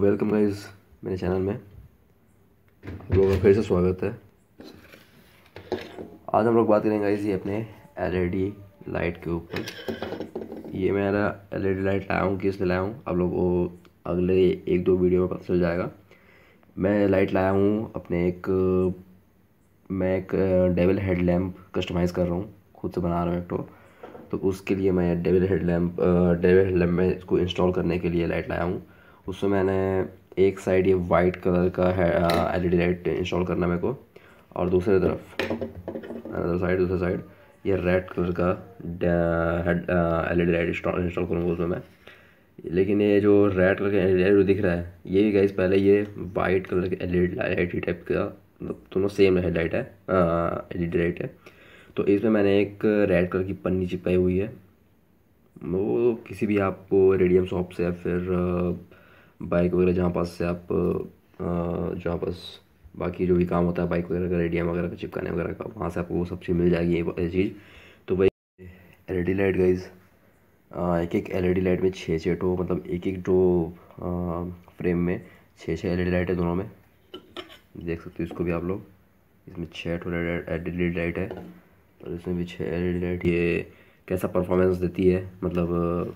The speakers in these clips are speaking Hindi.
वेलकम गाइस मेरे चैनल में आप लोगों का फिर से स्वागत है आज हम लोग बात करेंगे गाइस ये अपने एलईडी लाइट e के ऊपर ये मेरा एलईडी लाइट लाया हूँ किस लाया हूँ आप लोग को अगले एक दो वीडियो में पता चल जाएगा मैं लाइट लाया हूँ अपने एक मैं एक डेबल हेड लैम्प कस्टमाइज़ कर रहा हूँ खुद से बना रहा हूँ एक तो तो उसके लिए मैं double head lamp double head lamp में इसको इंस्टॉल करने के लिए लाइट लाया हूँ उसमें मैंने एक साइड ये वाइट कलर का है L E D light install करना मेरे को और दूसरे तरफ साइड दूसरे साइड ये रेड कलर का L E D light install करूँगा उसमें मैं लेकिन ये जो रेड कलर का एल ई डी दिख रहा है ये भी गाइस पहले ये वाइट कलर के एल ई डी लाइट ही टाइप का दोनों सेम हेड लाइट है एल ई डी लाइट है तो इसमें मैंने एक रेड कलर की पन्नी चिपकाई हुई है वो किसी भी आपको रेडियम शॉप से या फिर बाइक वगैरह जहाँ पास से आप जहाँ पास बाकी जो भी काम होता है बाइक वगैरह का रेडियम वगैरह का चिपकाने वगैरह का वहाँ से आपको वो सब चीज़ मिल जाएगी ये चीज़ तो भाई एल ई लाइट गाइज एक एक एल ई लाइट में छः छः टो मतलब एक एक टो फ्रेम में छः छः एल ई लाइट है दोनों में देख सकते हो इसको भी आप लोग इसमें छः टो एल ई लाइट है और इसमें भी छः एल ई लाइट ये कैसा परफॉर्मेंस देती है मतलब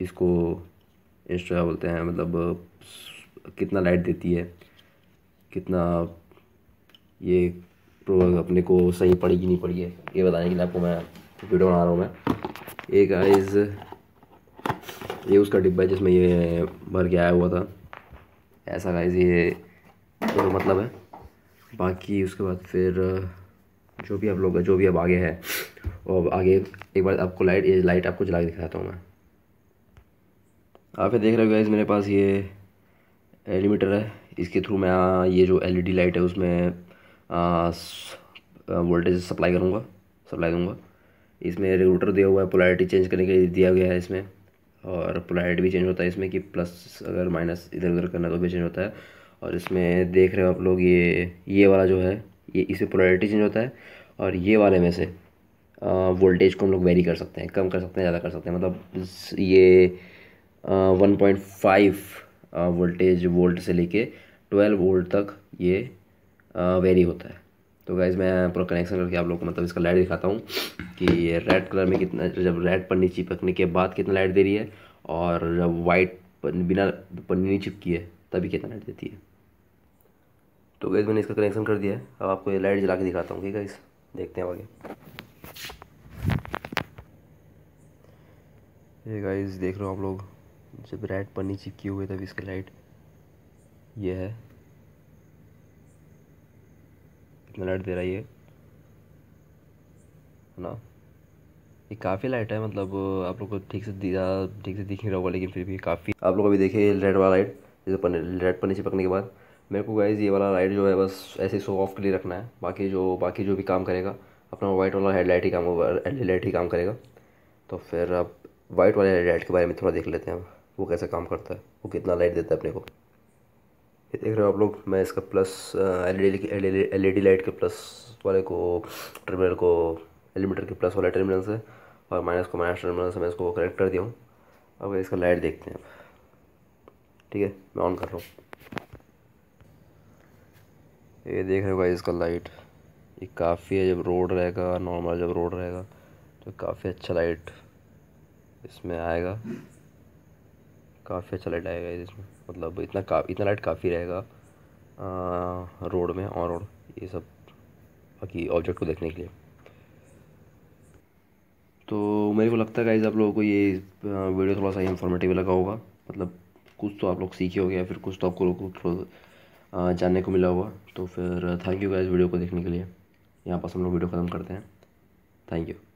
इसको इंस्टा बोलते हैं मतलब कितना लाइट देती है कितना ये प्रोडक्ट अपने को सही पड़ी कि नहीं पड़ी है ये बताने के लिए आपको मैं वीडियो बना रहा हूँ मैं एक आइज़ ये उसका डिब्बा है जिसमें ये भर के आया हुआ था ऐसा गाइज ये तो तो मतलब है बाकी उसके बाद फिर जो भी आप लोग जो भी अब आगे है और आगे एक बार आपको लाइट ये लाइट आपको जला के दिखाता हूँ मैं आप ये देख रहे हो गाइज मेरे पास ये एलिमीटर है इसके थ्रू मैं ये जो एलईडी लाइट e है उसमें वोल्टेज सप्लाई करूँगा सप्लाई दूँगा इसमें रेगुलेटर दिया हुआ है पोलैरिटी चेंज करने के लिए दिया गया है इसमें और पोलैरिटी भी चेंज होता है इसमें कि प्लस अगर माइनस इधर उधर करना तो भी चेंज होता है और इसमें देख रहे हो आप लोग ये ये वाला जो है ये इसे पोलैरिटी चेंज होता है और ये वाले में से वोल्टेज को हम लोग वेरी कर सकते हैं कम कर सकते हैं ज़्यादा कर सकते हैं मतलब ये one point five voltage volt से लेके ट्वेल्व वोल्ट तक ये वेरी होता है तो गाइज मैं पूरा कनेक्शन करके आप लोग को मतलब इसका लाइट दिखाता हूँ कि ये रेड कलर में कितना जब रेड पन्नी चिपकने के बाद कितना लाइट दे रही है और जब वाइट बिना पन्नी नहीं चिपकी है तभी कितना लाइट देती है तो गाइज़ मैंने इसका कनेक्शन कर दिया है अब आपको ये लाइट जला के दिखाता हूँ ठीक है देखते हैं आगे ये गाइज देख रहे हो आप लोग जब रेड पर नीचे हुई हुए तब इसकी लाइट ये है कितना लाइट दे रहा है ये है ना ये काफ़ी लाइट है मतलब आप लोग को ठीक से ठीक से दिख नहीं रहा होगा लेकिन फिर भी काफ़ी आप लोग अभी देखिए रेड वाला लाइट जैसे रेड पन्नी चिपकने पकने के बाद मेरे को गाइज ये वाला लाइट जो है बस ऐसे शो ऑफ के लिए रखना है बाकी जो बाकी जो भी काम करेगा अपना वाइट वाला हेडलाइट ही काम होगा हेडलाइट ही काम करेगा तो फिर आप वाइट वाले हेडलाइट के बारे में थोड़ा देख लेते हैं वो कैसे काम करता है वो कितना लाइट देता है अपने को ये देख रहे हो आप लोग मैं इसका प्लस एल ई लाइट के प्लस वाले को टर्मिनल को एलिमीटर के प्लस वाले टर्मिनल से और माइनस को माइनस टर्मिनल से मैं इसको कनेक्ट कर दिया हूँ अब इसका लाइट देखते हैं ठीक है मैं ऑन कर रहा हूँ ये देख रहे हो भाई इसका लाइट ये काफ़ी है जब रोड रहेगा नॉर्मल जब रोड रहेगा तो काफ़ी अच्छा लाइट इसमें आएगा काफ़ी अच्छा लाइट आएगा इसमें मतलब इतना का इतना लाइट काफ़ी रहेगा रोड में ऑन रोड ये सब बाकी ऑब्जेक्ट को देखने के लिए तो मेरे को लगता है गाइज आप लोगों को ये वीडियो थोड़ा सा इन्फॉर्मेटिव लगा होगा मतलब कुछ तो आप लोग सीखे हो या फिर कुछ तो आपको लोग जानने को मिला होगा तो फिर थैंक यू गाइज वीडियो को देखने के लिए यहाँ पास हम लोग वीडियो ख़त्म करते हैं थैंक यू